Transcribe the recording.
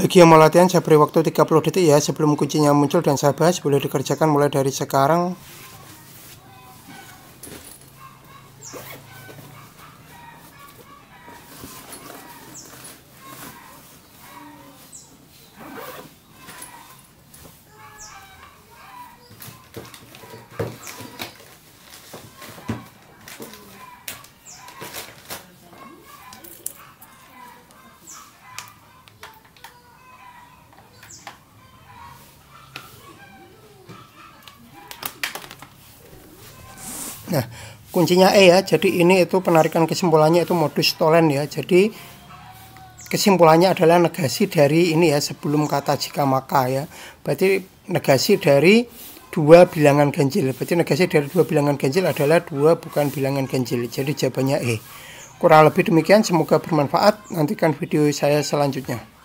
Bagi yang mau latihan, saya beri waktu 30 detik ya sebelum kuncinya muncul dan saya bahas boleh dikerjakan mulai dari sekarang. Nah, kuncinya E ya. Jadi ini itu penarikan kesimpulannya itu modus tolen ya. Jadi kesimpulannya adalah negasi dari ini ya sebelum kata jika maka ya. Berarti negasi dari dua bilangan ganjil. Berarti negasi dari dua bilangan ganjil adalah dua bukan bilangan ganjil. Jadi jawabannya E. Kurang lebih demikian, semoga bermanfaat. Nantikan video saya selanjutnya.